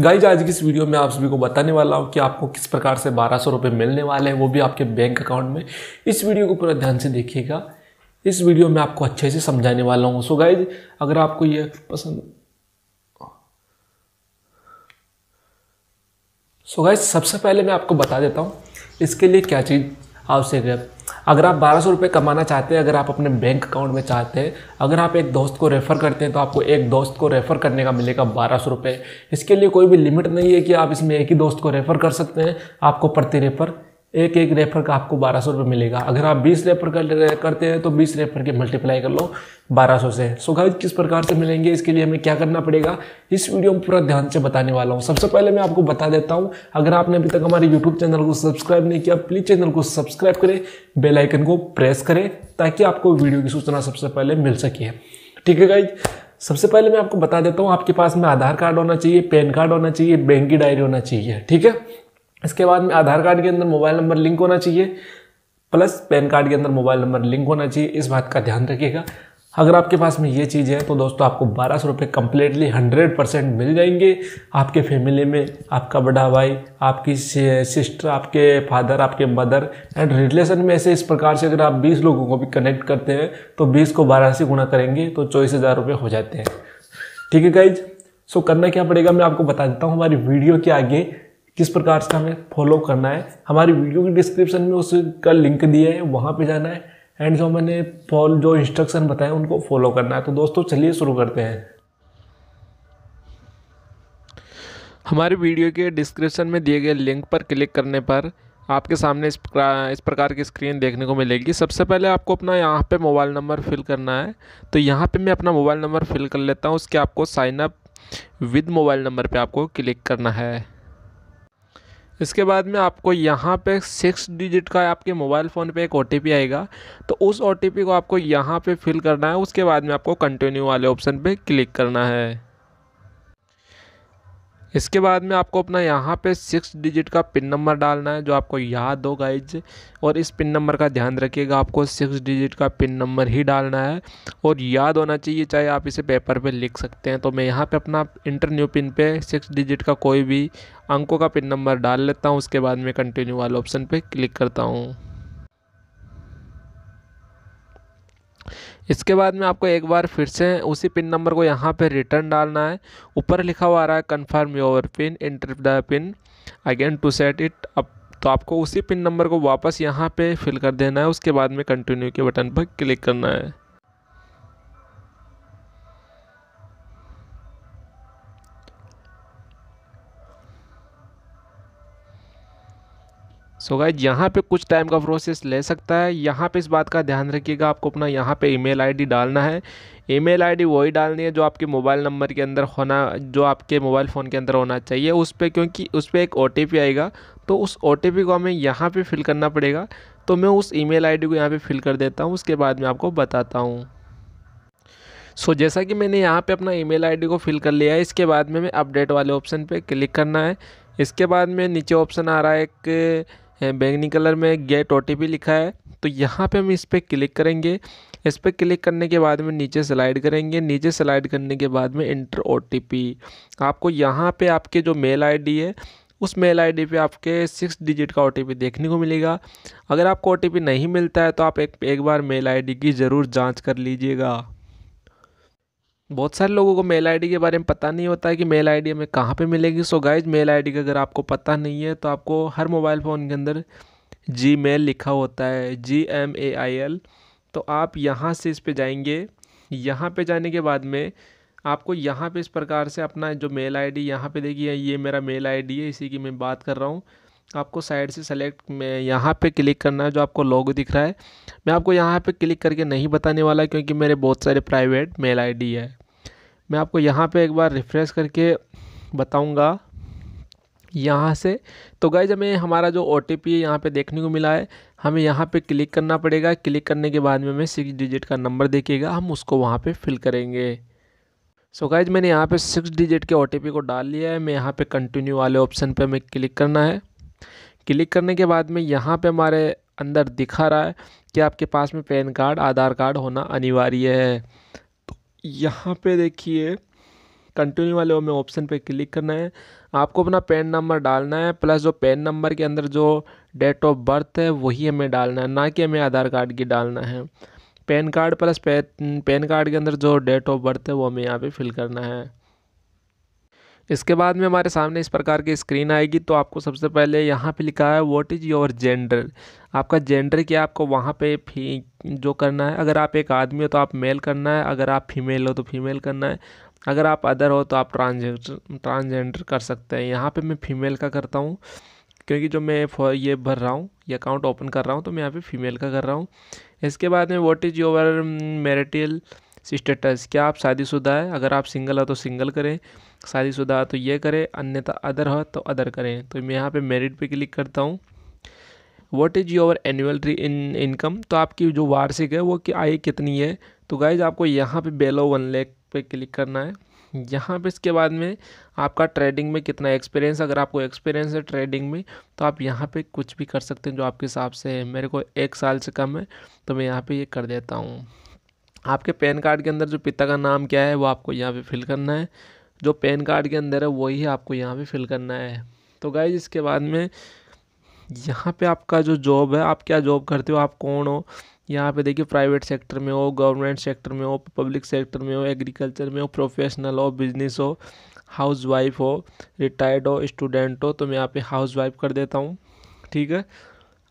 guys आज की इस वीडियो में आप सभी को बताने वाला हूँ कि आपको किस प्रकार से बारह सौ रुपये मिलने वाले हैं वो भी आपके बैंक अकाउंट में इस वीडियो को पूरा ध्यान से देखिएगा इस वीडियो में आपको अच्छे से समझाने वाला हूँ सो गाइज अगर आपको ये पसंद सो गाइज सबसे पहले मैं आपको बता देता हूँ इसके लिए क्या चीज़ आवश्यक है अगर आप बारह सौ रुपये कमाना चाहते हैं अगर आप अपने बैंक अकाउंट में चाहते हैं अगर आप एक दोस्त को रेफ़र करते हैं तो आपको एक दोस्त को रेफ़र करने का मिलेगा बारह सौ रुपये इसके लिए कोई भी लिमिट नहीं है कि आप इसमें एक ही दोस्त को रेफ़र कर सकते हैं आपको प्रति रेफ़र एक एक रेफर का आपको बारह सौ रुपये मिलेगा अगर आप बीस रेफर कर करते हैं तो बीस रेफर के मल्टीप्लाई कर लो बारह सौ से सो गाइज किस प्रकार से मिलेंगे इसके लिए हमें क्या करना पड़ेगा इस वीडियो में पूरा ध्यान से बताने वाला हूँ सबसे पहले मैं आपको बता देता हूँ अगर आपने अभी तक हमारे यूट्यूब चैनल को सब्सक्राइब नहीं किया प्लीज़ चैनल को सब्सक्राइब करें बेलाइकन को प्रेस करें ताकि आपको वीडियो की सूचना सबसे पहले मिल सके ठीक है गाइज सबसे पहले मैं आपको बता देता हूँ आपके पास में आधार कार्ड होना चाहिए पैन कार्ड होना चाहिए बैंक की डायरी होना चाहिए ठीक है इसके बाद में आधार कार्ड के अंदर मोबाइल नंबर लिंक होना चाहिए प्लस पैन कार्ड के अंदर मोबाइल नंबर लिंक होना चाहिए इस बात का ध्यान रखिएगा अगर आपके पास में ये चीज़ है तो दोस्तों आपको बारह सौ रुपये कम्प्लीटली हंड्रेड परसेंट मिल जाएंगे आपके फैमिली में आपका बड़ा भाई आपकी सिस्टर आपके फादर आपके मदर एंड रिलेशन में ऐसे इस प्रकार से अगर आप बीस लोगों को भी कनेक्ट करते हैं तो बीस को बारह से गुणा करेंगे तो चौबीस हज़ार रुपये हो जाते हैं ठीक है गाइज सो करना क्या पड़ेगा मैं आपको बता देता हूँ हमारी वीडियो के आगे किस प्रकार से हमें फॉलो करना है हमारी वीडियो की डिस्क्रिप्शन में उसका लिंक दिया है वहाँ पे जाना है एंड जो मैंने फॉल जो इंस्ट्रक्शन बताए उनको फॉलो करना है तो दोस्तों चलिए शुरू करते हैं हमारी वीडियो के डिस्क्रिप्शन में दिए गए लिंक पर क्लिक करने पर आपके सामने इस प्रकार इस प्रकार की स्क्रीन देखने को मिलेगी सबसे पहले आपको अपना यहाँ पे मोबाइल नंबर फिल करना है तो यहाँ पे मैं अपना मोबाइल नंबर फिल कर लेता हूँ उसके आपको साइनअप विद मोबाइल नंबर पे आपको क्लिक करना है इसके बाद में आपको यहाँ पे सिक्स डिजिट का आपके मोबाइल फ़ोन पे एक ओ आएगा तो उस ओ को आपको यहाँ पे फिल करना है उसके बाद में आपको कंटिन्यू वाले ऑप्शन पे क्लिक करना है इसके बाद में आपको अपना यहाँ पे सिक्स डिजिट का पिन नंबर डालना है जो आपको याद हो गाइज और इस पिन नंबर का ध्यान रखिएगा आपको सिक्स डिजिट का पिन नंबर ही डालना है और याद होना चाहिए चाहे आप इसे पेपर पे लिख सकते हैं तो मैं यहाँ पे अपना इंटर न्यू पिन पे सिक्स डिजिट का कोई भी अंकों का पिन नंबर डाल लेता हूँ उसके बाद में कंटिन्यू वाले ऑप्शन पर क्लिक करता हूँ इसके बाद में आपको एक बार फिर से उसी पिन नंबर को यहाँ पर रिटर्न डालना है ऊपर लिखा हुआ आ रहा है confirm your pin enter the pin again to set it up तो आपको उसी पिन नंबर को वापस यहाँ पे फिल कर देना है उसके बाद में कंटिन्यू के बटन पर क्लिक करना है सो गाइज यहाँ पे कुछ टाइम का प्रोसेस ले सकता है यहाँ पे इस बात का ध्यान रखिएगा आपको अपना यहाँ पे ईमेल आईडी डालना है ईमेल आईडी वही डालनी है जो आपके मोबाइल नंबर के अंदर होना जो आपके मोबाइल फ़ोन के अंदर होना चाहिए उस पर क्योंकि उस पर एक ओ आएगा तो उस ओ को हमें यहाँ पर फिल करना पड़ेगा तो मैं उस ई मेल को यहाँ पर फिल कर देता हूँ उसके बाद मैं आपको बताता हूँ सो so, जैसा कि मैंने यहाँ पे अपना ईमेल आईडी को फिल कर लिया है इसके बाद में मैं अपडेट वाले ऑप्शन पे क्लिक करना है इसके बाद में नीचे ऑप्शन आ रहा है एक बैंगनी कलर में गेट ओ लिखा है तो यहाँ पे हम इस पर क्लिक करेंगे इस पर क्लिक करने के बाद में नीचे स्लाइड करेंगे नीचे स्लाइड करने के बाद में इंटर ओ आपको यहाँ पे आपके जो मेल आईडी है उस मेल आईडी पे आपके सिक्स डिजिट का ओ देखने को मिलेगा अगर आपको ओ नहीं मिलता है तो आप एक एक बार मेल आई की ज़रूर जाँच कर लीजिएगा बहुत सारे लोगों को मेल आईडी के बारे में पता नहीं होता है कि मेल आईडी हमें कहाँ पे मिलेगी सो गाइज मेल आईडी का अगर आपको पता नहीं है तो आपको हर मोबाइल फ़ोन के अंदर जी मेल लिखा होता है G M A I L तो आप यहाँ से इस पर जाएंगे यहाँ पे जाने के बाद में आपको यहाँ पे इस प्रकार से अपना जो मेल आई डी यहाँ पर देखिए ये मेरा मेल डी है इसी की मैं बात कर रहा हूँ आपको साइड से सेलेक्ट में यहाँ पे क्लिक करना है जो आपको लोगो दिख रहा है मैं आपको यहाँ पे क्लिक करके नहीं बताने वाला क्योंकि मेरे बहुत सारे प्राइवेट मेल आईडी है मैं आपको यहाँ पे एक बार रिफ़्रेश करके बताऊँगा यहाँ से तो जब हमें हमारा जो ओ टी पी यहाँ पर देखने को मिला है हमें यहाँ पे क्लिक करना पड़ेगा क्लिक करने के बाद में हमें सिक्स डिजिट का नंबर देखिएगा हम उसको वहाँ पे फिल करेंगे सो so गाइज मैंने यहाँ पे सिक्स डिजिट के ओ को डाल लिया है मैं यहाँ पे कंटिन्यू वाले ऑप्शन पे हमें क्लिक करना है क्लिक करने के बाद में यहाँ पे हमारे अंदर दिखा रहा है कि आपके पास में पैन कार्ड आधार कार्ड होना अनिवार्य है यहाँ पे देखिए कंटिन्यू वाले में ऑप्शन पे क्लिक करना है आपको अपना पैन नंबर डालना है प्लस जो पैन नंबर के अंदर जो डेट ऑफ बर्थ है वही हमें डालना है ना कि हमें आधार कार्ड की डालना है PAN card plus PAN card के अंदर जो डेट ऑफ बर्थ है वो हमें यहाँ पे फिल करना है इसके बाद में हमारे सामने इस प्रकार की स्क्रीन आएगी तो आपको सबसे पहले यहाँ पे लिखा है व्हाट इज़ योर जेंडर आपका जेंडर क्या आपको वहाँ पे फी जो करना है अगर आप एक आदमी हो तो आप मेल करना है अगर आप फीमेल हो तो फीमेल करना है अगर आप अदर हो तो आप ट्रांसजेंडर ट्रांसजेंडर कर सकते हैं यहाँ पे मैं फीमेल का करता हूँ क्योंकि जो मैं ये भर रहा हूँ ये अकाउंट ओपन कर रहा हूँ तो मैं यहाँ पर फीमेल का कर रहा हूँ इसके बाद में what is your marital status क्या आप शादीशुदा है अगर आप सिंगल हो तो सिंगल करें शादीशुदा तो ये करें अन्यथा अदर हो तो अदर करें तो मैं यहाँ पे मेरिट पे क्लिक करता हूँ what is your annual in income तो आपकी जो वार्षिक है वो कि आय कितनी है तो गाइज आपको यहाँ पे बेलो वन लेख पे क्लिक करना है यहाँ पे इसके बाद में आपका ट्रेडिंग में कितना एक्सपीरियंस अगर आपको एक्सपीरियंस है ट्रेडिंग में तो आप यहाँ पे कुछ भी कर सकते हैं जो आपके हिसाब से है मेरे को एक साल से कम है तो मैं यहाँ पे ये यह कर देता हूँ आपके पैन कार्ड के अंदर जो पिता का नाम क्या है वो आपको यहाँ पे फिल करना है जो पैन कार्ड के अंदर है वही आपको यहाँ पे फिल करना है तो गाइज इसके बाद में यहाँ पे आपका जो जॉब है आप क्या जॉब करते हो आप कौन हो यहाँ पे देखिए प्राइवेट सेक्टर में हो गवर्नमेंट सेक्टर में हो पब्लिक सेक्टर में हो एग्रीकल्चर में हो प्रोफेशनल हो बिजनेस हो हाउस वाइफ हो रिटायर्ड हो स्टूडेंट हो तो मैं यहाँ पे हाउस वाइफ कर देता हूँ ठीक है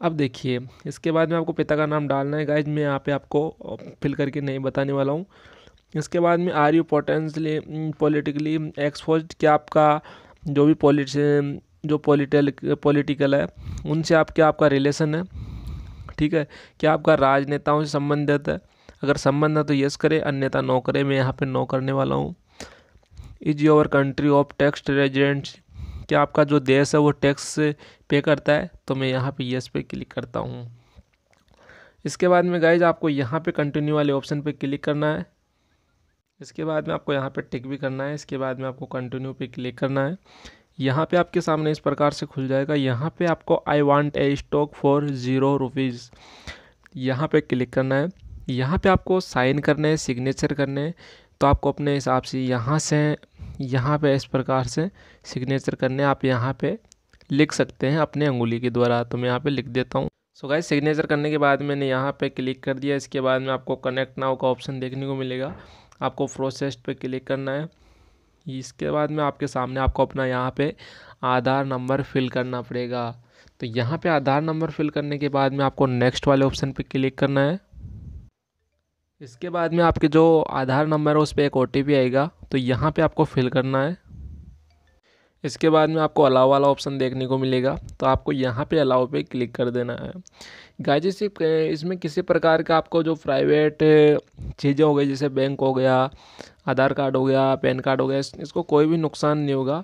अब देखिए इसके बाद में आपको पिता का नाम डालना है गाइज मैं यहाँ पे आपको फिल करके नहीं बताने वाला हूँ इसके बाद में are you potentially politically exposed क्या आपका जो भी पॉलिट जो पोलिटल पोलिटिकल है उनसे आप क्या आपका रिलेशन है ठीक है क्या आपका राजनेताओं से संबंधित है अगर संबंध है तो यस करे अन्यथा नो करें मैं यहाँ पे नो करने वाला हूँ is your country of tax resident क्या आपका जो देश है वो टैक्स पे करता है तो मैं यहाँ पे यस पे क्लिक करता हूँ इसके बाद में गाइज आपको यहाँ पे कंटिन्यू वाले ऑप्शन पे क्लिक करना है इसके बाद में आपको यहाँ पे टिक भी करना है इसके बाद में आपको कंटिन्यू पे क्लिक करना है यहाँ पे आपके सामने इस प्रकार से खुल जाएगा यहाँ पे आपको I want a stock for zero rupees यहाँ पे क्लिक करना है यहाँ पे आपको साइन करने है सिग्नेचर करने हैं तो आपको अपने हिसाब से यहाँ से यहाँ पे इस प्रकार से सिग्नेचर करने आप यहाँ पे लिख सकते हैं अपने अंगुली के द्वारा तो मैं यहाँ पे लिख देता हूँ सो गाइस सिग्नेचर करने के बाद मैंने यहाँ पे क्लिक कर दिया इसके बाद में आपको कनेक्ट नाउ का ऑप्शन देखने को मिलेगा आपको प्रोसेस्ड पे क्लिक करना है इसके बाद में आपके सामने आपको अपना यहाँ पे आधार नंबर फिल करना पड़ेगा तो यहाँ पे आधार नंबर फिल करने के बाद में आपको नेक्स्ट वाले ऑप्शन पर क्लिक करना है इसके बाद में आपके जो आधार नंबर है उस पर एक ओ आएगा तो यहाँ पर आपको फिल करना है इसके बाद में आपको अलाव वाला ऑप्शन देखने को मिलेगा तो आपको यहाँ पे अलाव पे क्लिक कर देना है गाइज इसमें किसी प्रकार का आपको जो प्राइवेट चीज़ें हो गई जैसे बैंक हो गया आधार कार्ड हो गया पैन कार्ड हो गया इसको कोई भी नुकसान नहीं होगा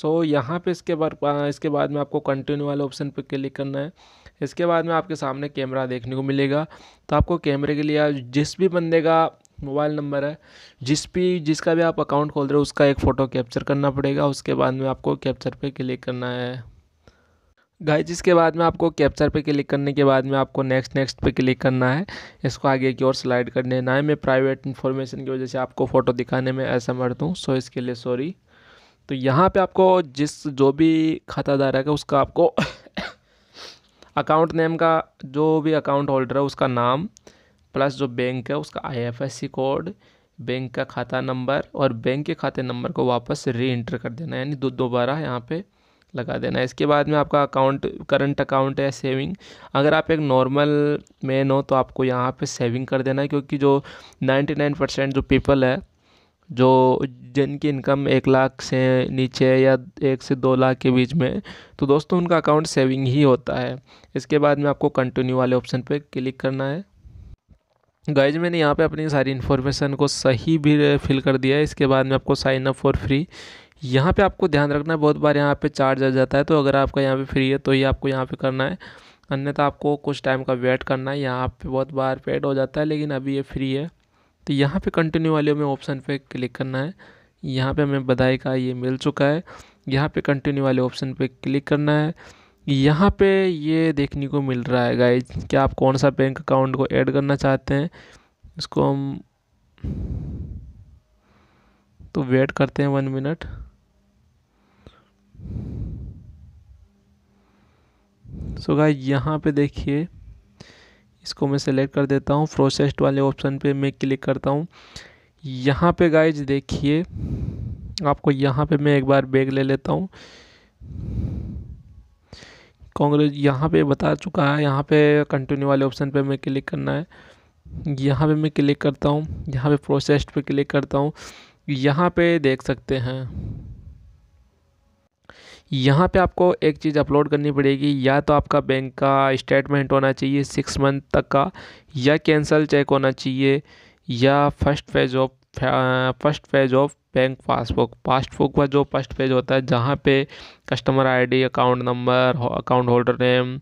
सो यहाँ पे इसके बाद इसके बाद में आपको कंटिन्यू वाले ऑप्शन पर क्लिक करना है इसके बाद में आपके सामने कैमरा देखने को मिलेगा तो आपको कैमरे के लिए जिस भी बंदे का मोबाइल नंबर है जिस भी जिसका भी आप अकाउंट खोल रहे हो उसका एक फ़ोटो कैप्चर करना पड़ेगा उसके बाद में आपको कैप्चर पे क्लिक करना है गाय जिसके बाद में आपको कैप्चर पे क्लिक करने के बाद में आपको नेक्स्ट नेक्स्ट पे क्लिक करना है इसको आगे की ओर स्लाइड कर देना है मैं प्राइवेट इन्फॉर्मेशन की वजह से आपको फ़ोटो दिखाने में असमर्थ हूँ सो इसके लिए सॉरी तो यहाँ पर आपको जिस जो भी खाता है उसका आपको अकाउंट नेम का जो भी अकाउंट होल्डर है उसका नाम प्लस जो बैंक है उसका आईएफएससी कोड बैंक का खाता नंबर और बैंक के खाते नंबर को वापस री एंटर कर देना यानी दो दोबारा यहाँ पे लगा देना इसके बाद में आपका अकाउंट करंट अकाउंट है सेविंग अगर आप एक नॉर्मल मैन हो तो आपको यहाँ पे सेविंग कर देना है क्योंकि जो नाइन परसेंट जो पीपल है जो जिनकी इनकम एक लाख से नीचे या एक से दो लाख के बीच में तो दोस्तों उनका अकाउंट सेविंग ही होता है इसके बाद में आपको कंटिन्यू वाले ऑप्शन पे क्लिक करना है गाइज मैंने यहाँ पे अपनी सारी इन्फॉर्मेशन को सही भी फिल कर दिया है इसके बाद में आपको साइन अप फॉर फ्री यहाँ पे आपको ध्यान रखना है बहुत बार यहाँ पे चार्ज आ जाता है तो अगर आपका यहाँ पे फ्री है तो ये आपको यहाँ पे करना है अन्यथा आपको कुछ टाइम का वेट करना है यहाँ पे बहुत बार पेड हो जाता है लेकिन अभी ये फ्री है तो यहाँ पे कंटिन्यू वाले हमें ऑप्शन पे क्लिक करना है यहाँ पे हमें बधाई का ये मिल चुका है यहाँ पे कंटिन्यू वाले ऑप्शन पे क्लिक करना है यहाँ पे ये देखने को मिल रहा है गाइज कि आप कौन सा बैंक अकाउंट को ऐड करना चाहते हैं इसको हम तो वेट करते हैं वन मिनट सो गाइज यहाँ पे देखिए इसको मैं सेलेक्ट कर देता हूँ प्रोसेस्ड वाले ऑप्शन पे मैं क्लिक करता हूँ यहाँ पे गाइज देखिए आपको यहाँ पे मैं एक बार बैग ले लेता हूँ कांग्रेस यहाँ पे बता चुका है यहाँ पे कंटिन्यू वाले ऑप्शन पे मैं क्लिक करना है यहाँ पे मैं क्लिक करता हूँ यहाँ पे प्रोसेस्ड पे क्लिक करता हूँ यहाँ पे देख सकते हैं यहाँ पे आपको एक चीज़ अपलोड करनी पड़ेगी या तो आपका बैंक का स्टेटमेंट होना चाहिए सिक्स मंथ तक का या कैंसल चेक होना चाहिए या first phase of first page of bank passbook passbook का जो फर्स्ट पेज होता है जहाँ पे customer ID account number account holder name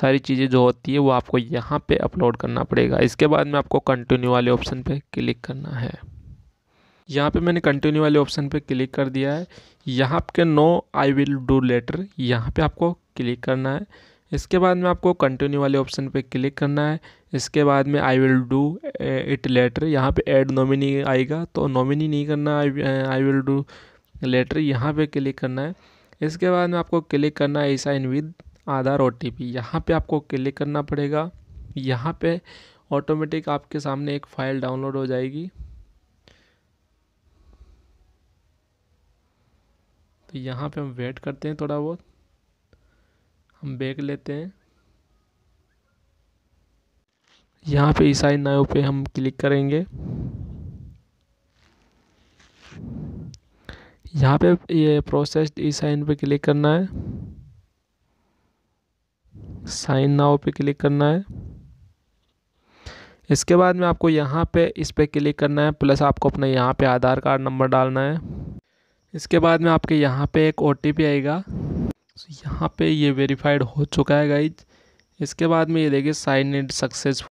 सारी चीज़ें जो होती है वो आपको यहाँ पे अपलोड करना पड़ेगा इसके बाद में आपको कंटिन्यू वाले ऑप्शन पे क्लिक करना है यहाँ पे मैंने कंटिन्यू वाले ऑप्शन पे क्लिक कर दिया है यहाँ पे no I will do later यहाँ पे आपको क्लिक करना है इसके बाद में आपको कंटिन्यू वाले ऑप्शन पे क्लिक करना है इसके बाद में I will do it later यहाँ पे ऐड नॉमिनी आएगा तो नॉमिनी नहीं करना आई विल डू लेटर यहाँ पे क्लिक करना है इसके बाद में आपको क्लिक करना है sign with Aadhaar O T P यहाँ पर आपको क्लिक करना पड़ेगा यहाँ पे ऑटोमेटिक आपके सामने एक फ़ाइल डाउनलोड हो जाएगी तो यहाँ पे हम वेट करते हैं थोड़ा बहुत हम बैग लेते हैं यहाँ पे ईसाई नाव पे हम क्लिक करेंगे यहाँ पे ये प्रोसेस्ड ई साइन पर क्लिक करना है साइन नाव पे क्लिक करना है इसके बाद में आपको यहाँ पे इस पर क्लिक करना है प्लस आपको अपना यहाँ पे आधार कार्ड नंबर डालना है इसके बाद में आपके यहाँ पे एक ओ आएगा यहाँ पे ये वेरीफाइड हो चुका है गाइज इसके बाद में ये देखिए साइन इन सक्सेसफुल